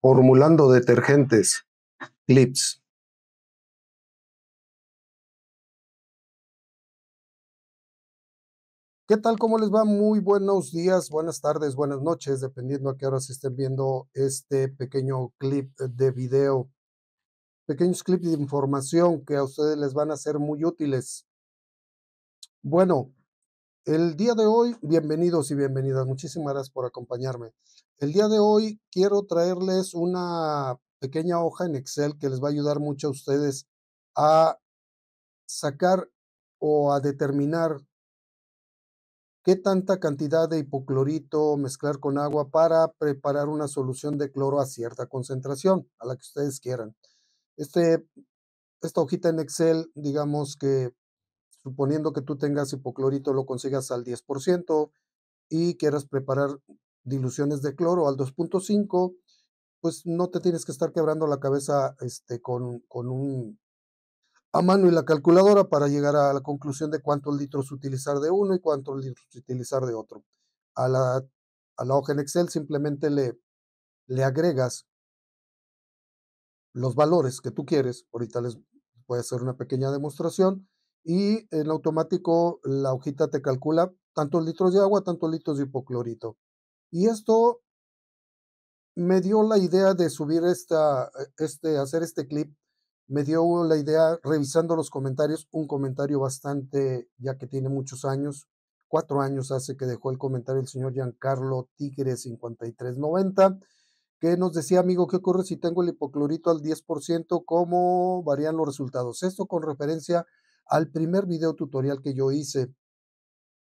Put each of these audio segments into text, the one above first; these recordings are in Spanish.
formulando detergentes, clips. ¿Qué tal? ¿Cómo les va? Muy buenos días, buenas tardes, buenas noches, dependiendo a qué hora se estén viendo este pequeño clip de video. Pequeños clips de información que a ustedes les van a ser muy útiles. Bueno, el día de hoy, bienvenidos y bienvenidas, muchísimas gracias por acompañarme. El día de hoy quiero traerles una pequeña hoja en Excel que les va a ayudar mucho a ustedes a sacar o a determinar qué tanta cantidad de hipoclorito mezclar con agua para preparar una solución de cloro a cierta concentración, a la que ustedes quieran. Este, esta hojita en Excel, digamos que suponiendo que tú tengas hipoclorito, lo consigas al 10% y quieras preparar diluciones de cloro al 2.5, pues no te tienes que estar quebrando la cabeza este, con, con un a mano y la calculadora para llegar a la conclusión de cuántos litros utilizar de uno y cuántos litros utilizar de otro. A la, a la hoja en Excel simplemente le, le agregas los valores que tú quieres. Ahorita les voy a hacer una pequeña demostración y en automático la hojita te calcula tantos litros de agua, tantos litros de hipoclorito. Y esto me dio la idea de subir esta, e, este, hacer este clip, me dio la idea revisando los comentarios, un comentario bastante, ya que tiene muchos años, cuatro años hace que dejó el comentario el señor Giancarlo Tigre 5390, que nos decía, amigo, ¿qué ocurre si tengo el hipoclorito al 10%? ¿Cómo varían los resultados? Esto con referencia a al primer video tutorial que yo hice.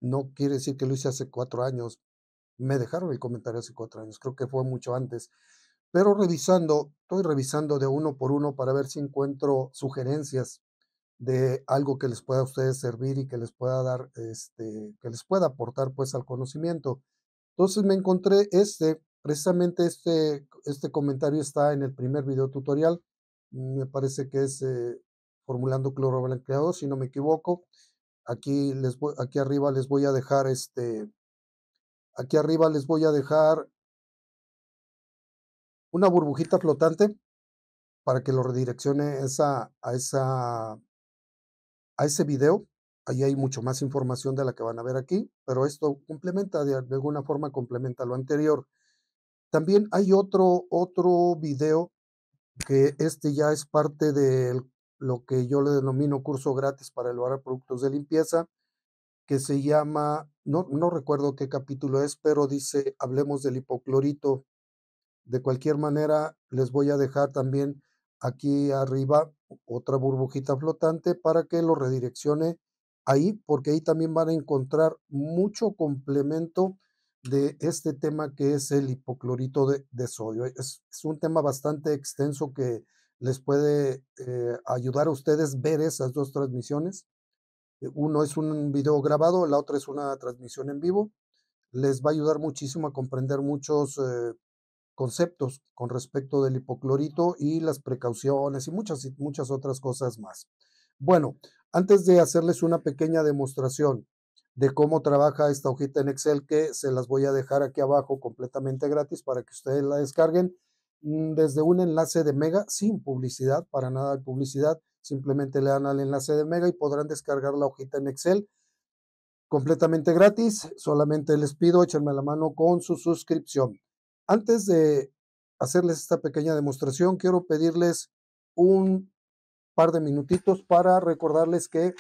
No quiere decir que lo hice hace cuatro años. Me dejaron el comentario hace cuatro años, creo que fue mucho antes. Pero revisando, estoy revisando de uno por uno para ver si encuentro sugerencias de algo que les pueda a ustedes servir y que les pueda dar, este, que les pueda aportar pues al conocimiento. Entonces me encontré este, precisamente este, este comentario está en el primer video tutorial, me parece que es eh, formulando cloro blanqueado, si no me equivoco. Aquí, les voy, aquí arriba les voy a dejar este. Aquí arriba les voy a dejar una burbujita flotante para que lo redireccione esa, a, esa, a ese video. Ahí hay mucho más información de la que van a ver aquí, pero esto complementa, de, de alguna forma complementa lo anterior. También hay otro, otro video que este ya es parte del lo que yo le denomino curso gratis para elaborar productos de limpieza, que se llama, no, no recuerdo qué capítulo es, pero dice, hablemos del hipoclorito. De cualquier manera, les voy a dejar también aquí arriba otra burbujita flotante para que lo redireccione ahí, porque ahí también van a encontrar mucho complemento de este tema que es el hipoclorito de, sodio. es, un tema bastante extenso que les puede eh, ayudar a ustedes ver esas dos transmisiones. Eh, uno es un video grabado, la otra es una transmisión en vivo. Les va a ayudar muchísimo a comprender muchos eh, conceptos con respecto del hipoclorito y las precauciones y muchas, y muchas otras cosas más. Bueno, antes de hacerles una pequeña demostración de cómo trabaja esta hojita en Excel, que se las voy a dejar aquí abajo completamente gratis para que ustedes la descarguen Mm, desde un enlace de Mega sin publicidad, para nada de publicidad, simplemente le dan al enlace de Mega y podrán descargar la hojita en Excel completamente gratis. Solamente les pido échenme la mano con su suscripción. Antes de hacerles esta pequeña demostración, quiero pedirles un par de minutitos para recordarles que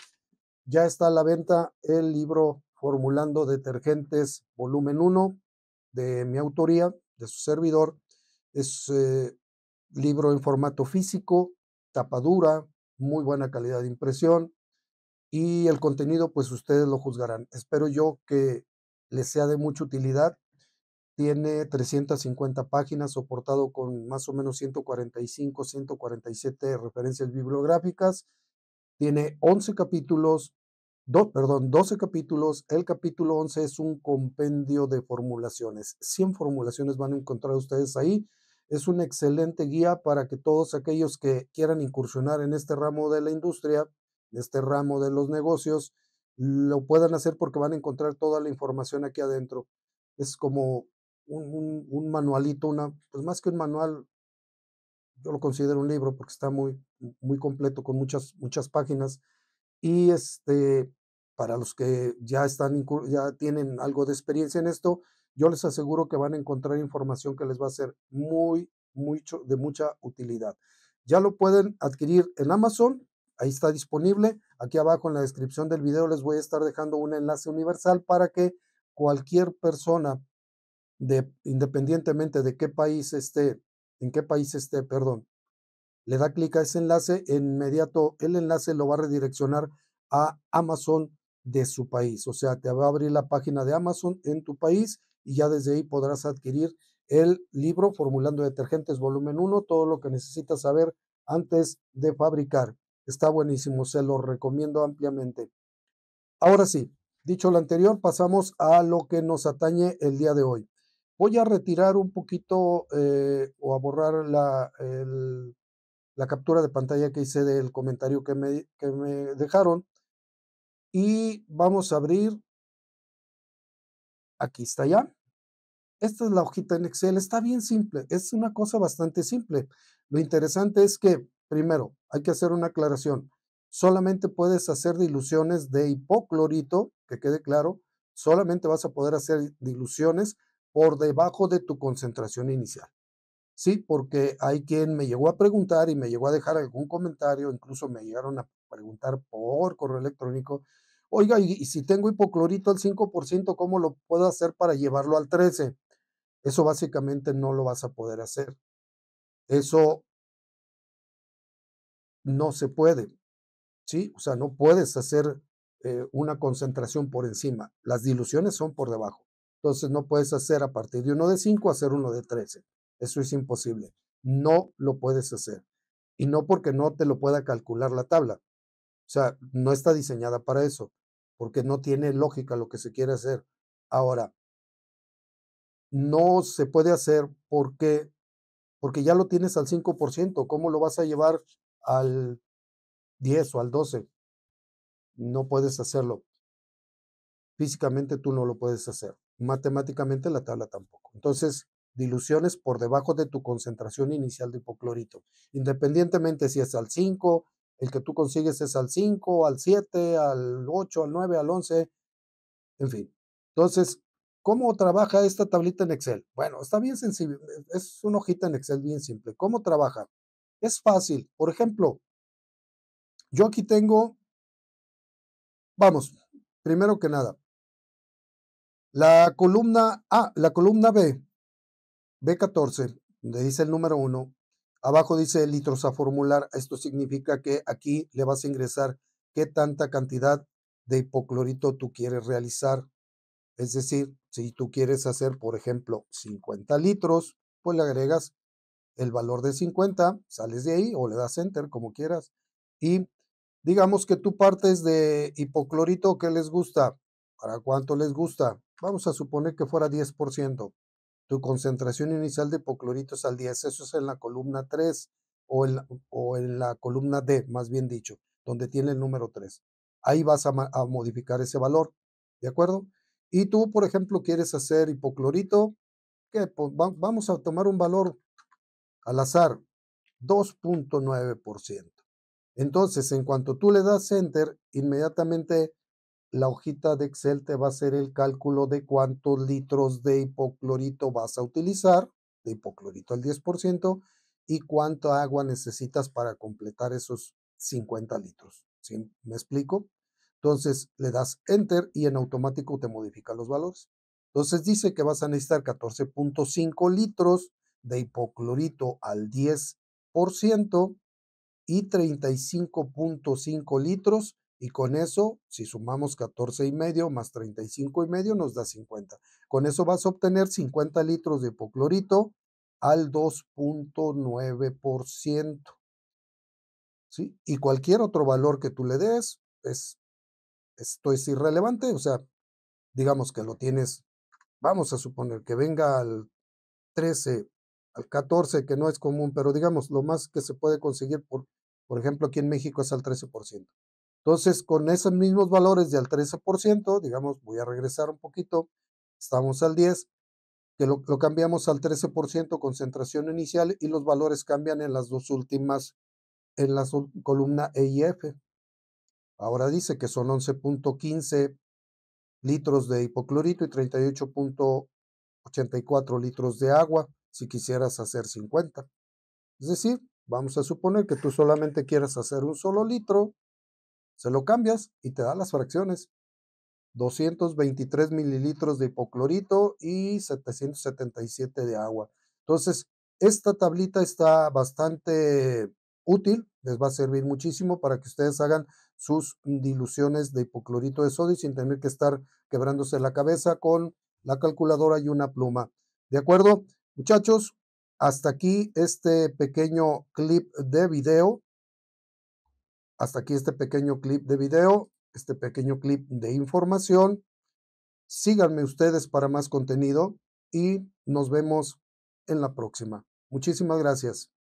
ya está a la venta el libro Formulando Detergentes Volumen 1 de mi autoría, de su servidor es eh, libro en formato físico, tapa dura, muy buena calidad de impresión y el contenido pues ustedes lo juzgarán. Espero yo que les sea de mucha utilidad. Tiene 350 páginas, soportado con más o menos 145, 147 referencias bibliográficas. Tiene 11 capítulos, perdón, 12 capítulos. El capítulo 11 es un compendio de formulaciones. 100 formulaciones van a encontrar ustedes ahí es un excelente guía para que todos aquellos que quieran incursionar en este ramo de la industria, en este ramo de los negocios, lo puedan hacer porque van a encontrar toda la información aquí adentro. Es como un, manualito, una, pues más que un manual, yo lo considero un libro porque está muy, muy completo con muchas, muchas páginas. Y este, para los que ya, están, ya tienen algo de experiencia en esto, yo les aseguro que van a encontrar información que les va a ser muy, mucho, de mucha utilidad. Ya lo pueden adquirir en Amazon, ahí está disponible. Aquí abajo en la descripción del video les voy a estar dejando un enlace universal para que cualquier persona, de, independientemente de qué país esté, en qué país esté, perdón, le da clic a ese enlace, e inmediato el enlace lo va a redireccionar a Amazon de su país. O sea, te va a abrir la página de Amazon en tu país y ya desde ahí podrás adquirir el libro Formulando Detergentes Volumen 1, todo lo que necesitas saber antes de fabricar. Está buenísimo, se lo recomiendo ampliamente. Ahora sí, dicho lo anterior, pasamos a lo que nos atañe el día de hoy. Voy a retirar un poquito eh, o a borrar la, la, captura de pantalla que hice del comentario que me, que me dejaron y vamos a abrir aquí está ya. Esta es la hojita en Excel, está bien simple, es una cosa bastante simple. Lo interesante es que, primero, hay que hacer una aclaración. Solamente puedes hacer diluciones de hipoclorito, que quede claro, solamente vas a poder hacer diluciones por debajo de tu concentración inicial. Sí, porque hay quien me llegó a preguntar y me llegó a dejar algún comentario, incluso me llegaron a preguntar por correo electrónico Oiga, y, si tengo hipoclorito al 5%, ¿cómo lo puedo hacer para llevarlo al 13%? Eso básicamente no lo vas a poder hacer. Eso no se puede. ¿Sí? O sea, no puedes hacer eh, una concentración por encima. Las diluciones son por debajo. Entonces no puedes hacer a partir de uno de 5 hacer uno de 13. Eso es imposible. No lo puedes hacer. Y no porque no te lo pueda calcular la tabla, o sea, no está diseñada para eso, porque no tiene lógica lo que se quiere hacer. Ahora, no se puede hacer porque, porque ya lo tienes al 5%. ¿Cómo lo vas a llevar al 10 o al 12? No puedes hacerlo. Físicamente tú no lo puedes hacer. Matemáticamente la tabla tampoco. Entonces, diluciones por debajo de tu concentración inicial de hipoclorito. Independientemente si es al 5, el que tú consigues es al 5, al 7, al 8, al 9, al 11, en fin. Entonces, ¿cómo trabaja esta tablita en Excel? Bueno, está bien sensible. es una hojita en Excel bien simple. ¿Cómo trabaja? Es fácil. Por ejemplo, yo aquí tengo, vamos, primero que nada, la columna A, la columna B, B14, le dice el número 1, Abajo dice litros a formular. Esto significa que aquí le vas a ingresar qué tanta cantidad de hipoclorito tú quieres realizar. Es decir, si tú quieres hacer, por ejemplo, 50 litros, pues le agregas el valor de 50, sales de ahí o le das enter, como quieras. Y digamos que tú partes de hipoclorito, ¿qué les gusta? ¿Para cuánto les gusta? Vamos a suponer que fuera 10% tu concentración inicial de hipocloritos al 10. Eso es en la columna 3 o en la, o en la columna D, más bien dicho, donde tiene el número 3. Ahí vas a, modificar ese valor, ¿de acuerdo? Y tú, por ejemplo, quieres hacer hipoclorito, que pues, vamos a tomar un valor al azar, 2.9%. Entonces, en cuanto tú le das enter, inmediatamente la hojita de Excel te va a hacer el cálculo de cuántos litros de hipoclorito vas a utilizar, de hipoclorito al 10%, y cuánta agua necesitas para completar esos 50 litros. ¿Sí? ¿Me explico? Entonces le das Enter y en automático te modifica los valores. Entonces dice que vas a necesitar 14.5 litros de hipoclorito al 10% y 35.5 litros y con eso, si sumamos 14 y medio más 35 y medio, nos da 50. Con eso vas a obtener 50 litros de hipoclorito al 2.9%. ¿Sí? Y cualquier otro valor que tú le des, es, esto es irrelevante. O sea, digamos que lo tienes, vamos a suponer que venga al 13, al 14, que no es común, pero digamos, lo más que se puede conseguir, por, por ejemplo, aquí en México es al 13%. Entonces, con esos mismos valores del 13%, digamos, voy a regresar un poquito, estamos al 10, que lo, cambiamos al 13% concentración inicial y los valores cambian en las dos últimas, en la columna E y F. Ahora dice que son 11.15 litros de hipoclorito y 38.84 litros de agua si quisieras hacer 50. Es decir, vamos a suponer que tú solamente quieras hacer un solo litro se lo cambias y te da las fracciones. 223 mililitros de hipoclorito y 777 de agua. Entonces, esta tablita está bastante útil, les va a servir muchísimo para que ustedes hagan sus diluciones de hipoclorito de sodio sin tener que estar quebrándose la cabeza con la calculadora y una pluma. ¿De acuerdo? Muchachos, hasta aquí este pequeño clip de video. Hasta aquí este pequeño clip de video, este pequeño clip de información. Síganme ustedes para más contenido y nos vemos en la próxima. Muchísimas gracias.